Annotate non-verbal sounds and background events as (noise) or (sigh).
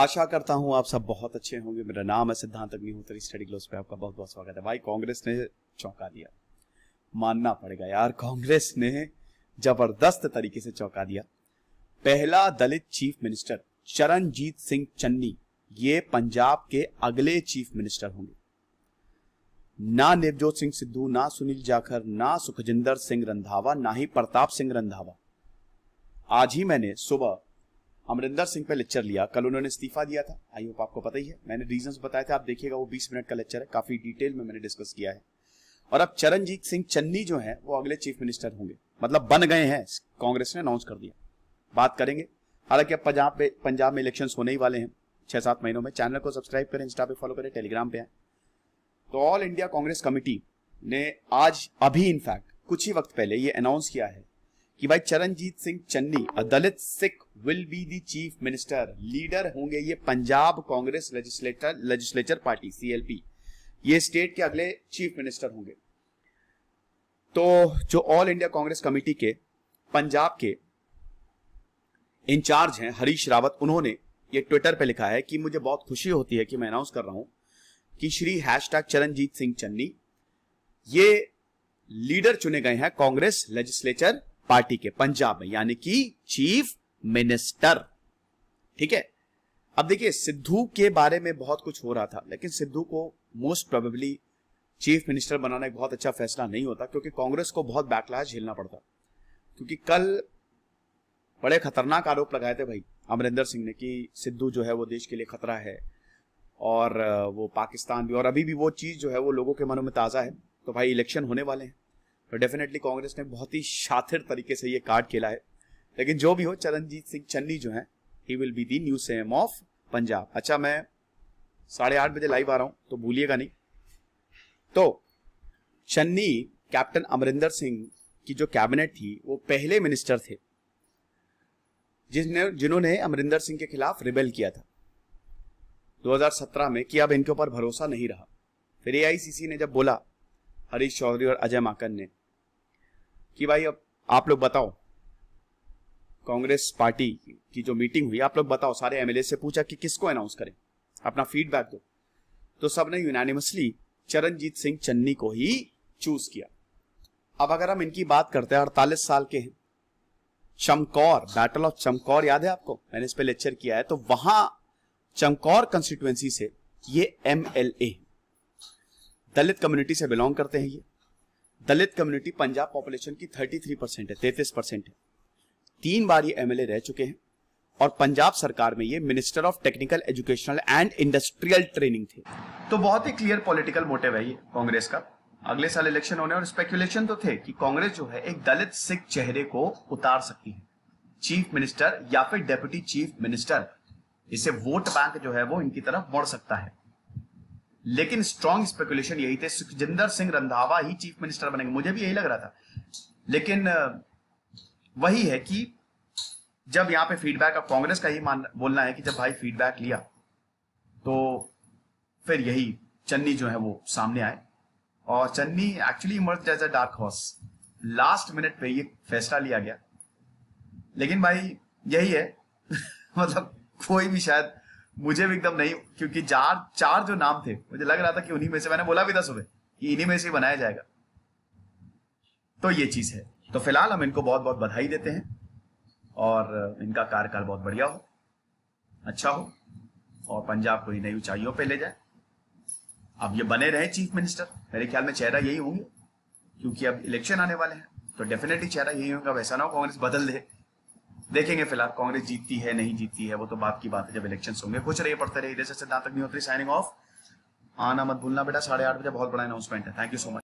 आशा करता हूं आप सब बहुत अच्छे होंगे मेरा नाम है सिद्धांत अग्निहोत्री स्टडी ग्लोस पे आपका बहुत बहुत स्वागत है भाई कांग्रेस ने चौंका दिया मानना पड़ेगा यार कांग्रेस ने जबरदस्त तरीके से चौंका दिया पहला दलित चीफ मिनिस्टर चरणजीत सिंह चन्नी ये पंजाब के अगले चीफ मिनिस्टर होंगे ना नवजोत सिंह सिद्धू ना सुनील जाखर ना सुखजिंदर सिंह रंधावा ना ही प्रताप सिंह रंधावा आज ही मैंने सुबह अमरिंदर सिंह पे लेक्चर लिया कल उन्होंने इस्तीफा दिया था आई होप आपको पता ही है मैंने रीजंस बताए थे आप देखिएगा वो 20 मिनट का लेक्चर है काफी डिटेल में मैंने डिस्कस किया है और अब चरणजीत सिंह चन्नी जो है वो अगले चीफ मिनिस्टर होंगे मतलब बन गए हैं कांग्रेस ने अनाउंस कर दिया बात करेंगे हालांकि अब पंजाब पे पंजाब में इलेक्शन होने ही वाले हैं छह सात महीनों में चैनल को सब्सक्राइब करें इंस्टा पे फॉलो करें टेलीग्राम पे आए तो ऑल इंडिया कांग्रेस कमेटी ने आज अभी इनफैक्ट कुछ ही वक्त पहले ये अनाउंस किया है कि भाई Charanjit Singh Channi Dalit Sikh will be the chief minister leader होंगे ये Punjab Congress legislator legislature party CLP ये स्टेट के अगले चीफ मिनिस्टर होंगे तो जो ऑल इंडिया कांग्रेस कमेटी के पंजाब के इंचार्ज हैं हरीश रावत उन्होंने ये ट्विटर पे लिखा है कि मुझे बहुत खुशी होती है कि मैं अनाउंस कर रहा हूं कि श्री हैश चरणजीत सिंह चन्नी ये लीडर चुने गए हैं कांग्रेस लेजिस्लेचर पार्टी के पंजाब में यानी कि चीफ मिनिस्टर ठीक है अब देखिए सिद्धू के बारे में बहुत कुछ हो रहा था लेकिन सिद्धू को मोस्ट प्रोबेबली चीफ मिनिस्टर बनाना एक बहुत अच्छा फैसला नहीं होता क्योंकि कांग्रेस को बहुत बैकलाश झेलना पड़ता क्योंकि कल बड़े खतरनाक आरोप लगाए थे भाई अमरिंदर सिंह ने कि सिद्धू जो है वो देश के लिए खतरा है और वो पाकिस्तान भी और अभी भी वो चीज़ जो है वो लोगों के मनों में ताज़ा है तो भाई इलेक्शन होने वाले हैं तो डेफिनेटली कांग्रेस ने बहुत ही शाथिर तरीके से ये कार्ड खेला है लेकिन जो भी हो चरणजीत सिंह चन्नी जो है ही will be the new CM of Punjab अच्छा मैं साढ़े आठ बजे लाइव आ रहा हूं तो भूलिएगा नहीं तो चन्नी कैप्टन अमरिंदर सिंह की जो कैबिनेट थी वो पहले मिनिस्टर थे जिसने जिन्होंने अमरिंदर सिंह के खिलाफ रिबेल किया था 2017 में कि अब इनके ऊपर भरोसा नहीं रहा फिर एआईसीसी ने जब बोला हरीश चौधरी और अजय माकन ने कि भाई अब आप लोग बताओ कांग्रेस पार्टी की जो मीटिंग हुई आप लोग बताओ सारे एमएलए से पूछा कि किसको अनाउंस करें अपना फीडबैक दो तो सबने यूनानिमसली चरणजीत सिंह चन्नी को ही चूज किया अब अगर हम इनकी बात करते हैं अड़तालीस साल के हैं चमकौर बैटल ऑफ चमकौर याद है आपको मैंने इस पर लेक्चर किया है तो वहां चमकौर कंस्टिट्युएंसी से ये एम दलित कम्युनिटी से बिलोंग करते हैं ये दलित कम्युनिटी पंजाब पॉपुलेशन की 33 परसेंट है तैतीस परसेंट है तीन बार ये एमएलए रह चुके हैं और पंजाब सरकार में ये minister of technical educational and industrial training थे तो बहुत ही क्लियर पॉलिटिकल मोटिव है ये कांग्रेस का अगले साल इलेक्शन होने और स्पेकुलेशन तो थे कि कांग्रेस जो है एक दलित सिख चेहरे को उतार सकती है चीफ मिनिस्टर या फिर डेप्यूटी चीफ मिनिस्टर इसे वोट बैंक जो है वो इनकी तरफ बढ़ सकता है लेकिन स्ट्रॉन्ग स्पेकुलेशन यही थे सुखजिंदर सिंह रंधावा ही चीफ मिनिस्टर बनेंगे मुझे भी यही लग रहा था लेकिन वही है कि जब यहां पे फीडबैक अब कांग्रेस का ही मान बोलना है कि जब भाई फीडबैक लिया तो फिर यही चन्नी जो है वो सामने आए और Channi actually emerge as a dark horse last minute पे ये फैसला लिया गया लेकिन भाई यही है (laughs) मतलब कोई भी शायद मुझे भी एकदम नहीं क्योंकि चार चार जो नाम थे मुझे लग रहा था कि उन्हीं में से मैंने बोला भी था सुबह कि इन्हीं में से ही बनाया जाएगा तो ये चीज है तो फिलहाल हम इनको बहुत बहुत बधाई देते हैं और इनका कार्यकाल बहुत बढ़िया हो अच्छा हो और पंजाब को ही नई ऊंचाइयों पे ले जाए अब ये बने रहे चीफ मिनिस्टर मेरे ख्याल में चेहरा यही होंगे क्योंकि अब इलेक्शन आने वाले हैं तो डेफिनेटली चेहरा यही होगा वैसा ना हो कांग्रेस बदल दे देखेंगे फिलहाल कांग्रेस जीतती है नहीं जीतती है वो तो बात की बात है जब इलेक्शन होंगे कुछ रहिए पढ़ते रहिए जैसे सिद्धांत अग्निहोत्री साइनिंग ऑफ आना मत भूलना बेटा साढ़े आठ बजे बहुत बड़ा अनाउंसमेंट है थैंक यू सो मच